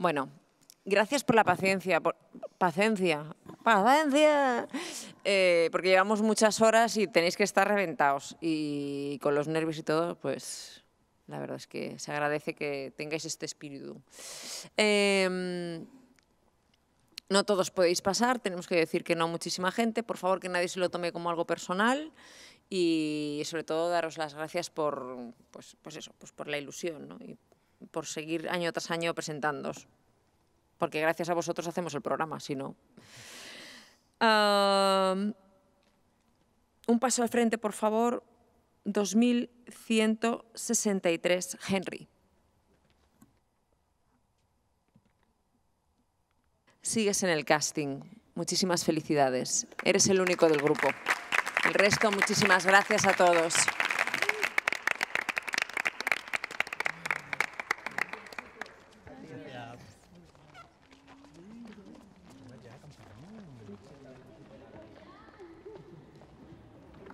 Bueno, gracias por la paciencia. paciencia. Paciencia. Eh, porque llevamos muchas horas y tenéis que estar reventados. Y con los nervios y todo, pues la verdad es que se agradece que tengáis este espíritu. Em, no todos podéis pasar, tenemos que decir que no a muchísima gente. Por favor, que nadie se lo tome como algo personal y sobre todo daros las gracias por, pues, pues eso, pues por la ilusión ¿no? por seguir año tras año presentándos. Porque gracias a vosotros hacemos el programa, si no. un paso al frente, por favor. 2163 Henry. Sigues en el casting. Muchísimas felicidades. Eres el único del grupo. El resto, muchísimas gracias a todos.